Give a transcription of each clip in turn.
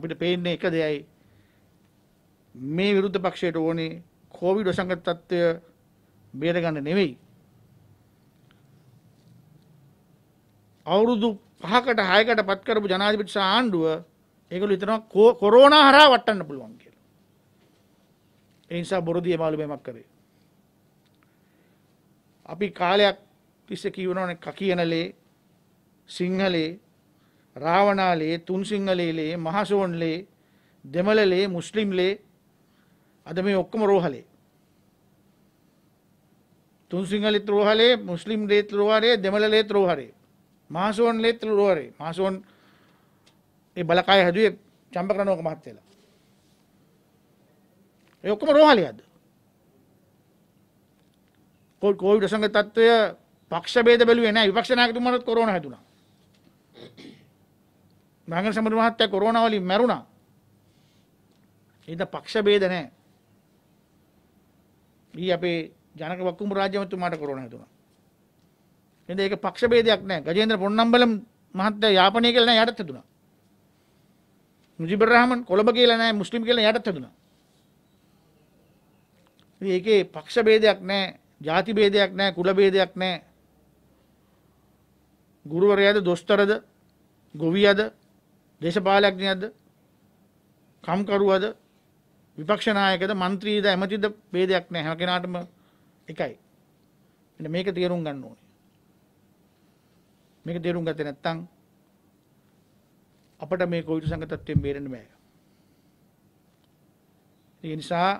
අපිට පේන්නේ එක දෙයයි මේ විරුද්ධ පක්ෂයට ඕනේ කෝවිඩ් වසංගත තත්ත්වය බේරගන්න නෙවෙයි අවුරුදු පහකට හයකට පත් කරපු ජනාධිපති ආණ්ඩුව ඒගොල්ලෝ හිතනවා කොරෝනා හරහා වටන්න පුළුවන් කියලා. ඒ නිසා බොරුදී එමාලුමක් කරේ. අපි කාලයක් තිස්සේ කියවනවනේ කකියනලේ සිංහලේ ராவணாலே තුන්සිංහලේලේ මහසෝන්ලේ දෙමළලේ මුස්ලිම්ලේ අද මේ ඔක්කොම රෝහලේ තුන්සිංහලි ත්‍රෝහලේ මුස්ලිම් ලේත් රෝහරේ දෙමළලේ ත්‍රෝහරේ මහසෝන් ලේත් රෝහරේ මහසෝන් ඒ බලකාය හැදුවේ චම්පකරණෝක මහත්තයලා ඒ ඔක්කොම රෝහලේ අද කොවිඩ් සංග තත්ත්වය පක්ෂ බේද බැලුවේ නැහැ විපක්ෂ නායකතුමාට කොරෝනා හැදුනා මංගල සමර මහත්තයා කොරෝනා වලින් මැරුණා. ඉතින් පක්ෂ ભેද නැහැ. ඊ අපේ ජනක වක්කුඹ රාජ්‍යමතුමාට කොරෝනා හිතුණා. ඉතින් ඒක පක්ෂ ભેදයක් නැහැ. ගජේන්ද්‍ර පොන්නම්බලම් මහත්තයා යාපනය කියලා නැහැ යටත් හිතුණා. මුජිබර් රහමන් කොළඹ කියලා නැහැ මුස්ලිම් කියලා යටත් හිතුණා. ඉතින් ඒකේ පක්ෂ ભેදයක් නැහැ, ಜಾති ભેදයක් නැහැ, කුල ભેදයක් නැහැ. ගුරුවරයාද, දොස්තරද, ගොවියාද දේශපාලඥයද කම්කරුවද විපක්ෂනායකද මන්ත්‍රීද ඇමතිද ભેදයක් නැහැ හැම කෙනාටම එකයි. මෙන්න මේක තේරුම් ගන්න ඕනේ. මේක තේරුම් ගත්තේ නැත්නම් අපට මේ කොවිඩ් සංගතත්වයෙන් බේරෙන්න බෑ. ඒ නිසා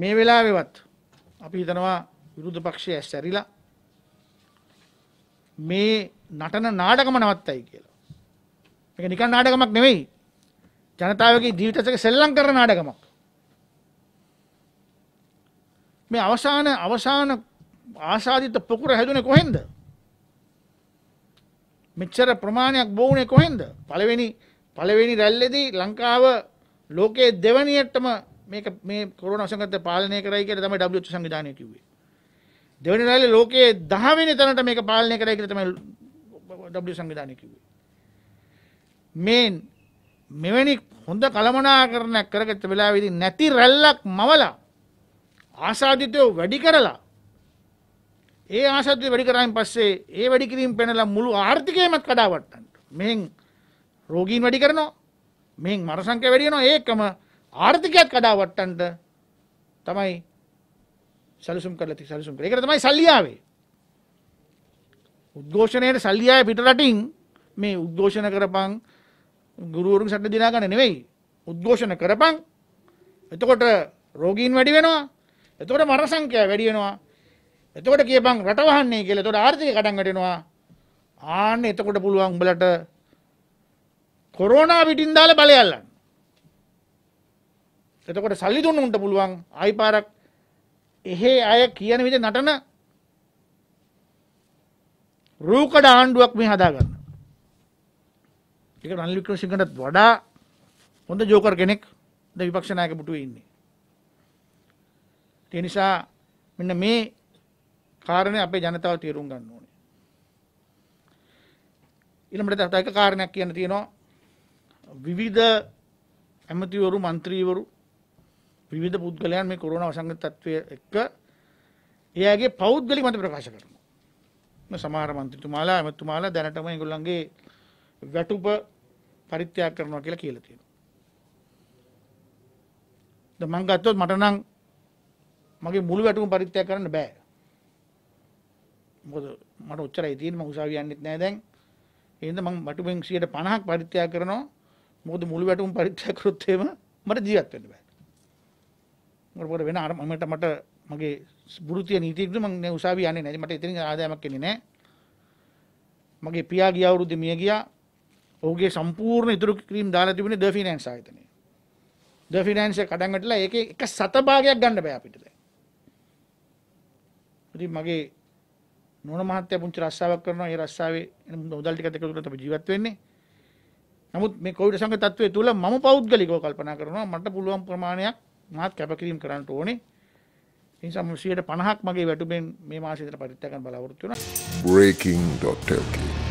මේ වෙලාවෙවත් අපි හිතනවා විරුද්ධ පක්ෂය ඇස්සැරිලා මේ නටන නාටකම නවත්තයි කියලා. එක නිකන් නාඩගමක් නෙවෙයි ජනතාවගේ ජීවිතසක සෙල්ලම් කරන නාඩගමක් මේ අවසාන අවසාන ආසාධිත පොකුර හැදුනේ කොහෙන්ද මෙච්චර ප්‍රමාණයක් බෝවුනේ කොහෙන්ද පළවෙනි පළවෙනි රැල්ලෙදී ලංකාව ලෝකයේ දෙවැනියටම මේක මේ කොරෝනා සංගත පාලනය කරයි කියලා තමයි WHO සංවිධානය කිව්වේ දෙවැනි රැල්ලේ ලෝකයේ 10 වෙනි තැනට මේක පාලනය කරයි කියලා තමයි WHO සංවිධානය කිව්වේ මේ මෙවැනි හොඳ කළමනාකරණයක් කරගත්ත වෙලාවේදී නැති රැල්ලක් මවලා ආසාදිතය වැඩි කරලා ඒ ආසාදිතය වැඩි කරායින් පස්සේ ඒ වැඩි කිරීම පෙනලා මුළු ආර්ථිකයමත් කඩාවට්ටන්න. මෙහෙන් රෝගීන් වැඩි කරනවා. මෙහෙන් මර සංඛ්‍යාව වැඩි වෙනවා. ඒකම ආර්ථිකයත් කඩාවට්ටන්න තමයි සැලසුම් කරලා තියෙන්නේ සැලසුම් කරලා. ඒකට තමයි සල්ලි ආවේ. උද්ඝෝෂණයට සල්ලි ආයේ පිටරටින් මේ උද්ඝෝෂණ කරපන් ගුරුවරුන් සට දිනා ගන්න නෙවෙයි උද්ඝෝෂණ කරපන් එතකොට රෝගීන් වැඩි වෙනවා එතකොට මරණ සංඛ්‍යාව වැඩි වෙනවා එතකොට කියපන් රට වහන්නේ කියලා එතකොට ආර්ථිකය කඩන් වැටෙනවා ආන්න එතකොට පුළුවන් උඹලට කොරෝනා පිටින් දාලා බලය අල්ලන්න එතකොට සල්ලි දුන්න උන්ට පුළුවන් ආයි පාරක් එහෙ අය කියන විදිහ නටන රූකඩ ආණ්ඩුවක් මේ හදාගන්න ඒක රනිල් වික්‍රමසිංහටත් වඩා හොඳ ජෝකර් කෙනෙක් ද විපක්ෂ නායක පුටුවේ ඉන්නේ. ඒ නිසා මෙන්න මේ කාරණේ අපේ ජනතාව තේරුම් ගන්න ඕනේ. ඊළඟට තව එක කාරණයක් කියන්න තියෙනවා. විවිධ ඇමතිවරු മന്ത്രിවරු විවිධ පුද්ගලයන් මේ කොරෝනා වසංගත තත්ත්වය එක්ක එයාගේ පෞද්ගලික මත ප්‍රකාශ කරනවා. සමහර മന്ത്രിතුමාලා ඇමතිතුමාලා දැනටම ඒගොල්ලන්ගේ වැටුප පරිත්‍යාග කරනවා කියලා කියලා තියෙනවා. දැන් මං ගත්තොත් මට නම් මගේ මුළු වැටුම පරිත්‍යාග කරන්න බෑ. මොකද මට ඔච්චරයි තියෙන්නේ මං උසාවිය යන්නෙත් නෑ දැන්. ඒ හින්දා මං වැටුමෙන් 150ක් පරිත්‍යාග කරනවා. මොකද මුළු වැටුම පරිත්‍යාග කරොත් එහෙම මට ජීවත් වෙන්න බෑ. මොකද වෙන අර මට මට මගේ බුරුතිය නීතියට මං උසාවිය යන්නේ නෑ. මට එතනින් ආදායමක් එන්නේ නෑ. මගේ පියා ගිය අවුරුද්දේ මිය ගියා. ඔහුගේ සම්පූර්ණ ඉතුරු කිරීම් දාලා තිබුණේ ද ෆිනෑන්ස් ආයතනය. ද ෆිනෑන්ස් එක කඩන් වැටලා ඒකේ එක සතභාගයක් ගන්න බෑ අපිට දැන්. ඉතින් මගේ නෝන මහත්තයා පුංචි රස්සාවක් කරනවා. ඒ රස්සාවේ මුදල් ටිකත් එකතු කරලා තමයි ජීවත් වෙන්නේ. නමුත් මේ කොවිඩ් සංග තත්ත්වය තුල මම පෞද්ගලිකව කල්පනා කරනවා මට පුළුවන් ප්‍රමාණයක් මාත් කැපකිරීම කරන්න ඕනේ. ඒ නිසා මම 50ක් මගේ වැටුපෙන් මේ මාසෙ ඉඳලා පරිත්‍යාග කරන්න බලාපොරොත්තු වෙනවා. breaking.lk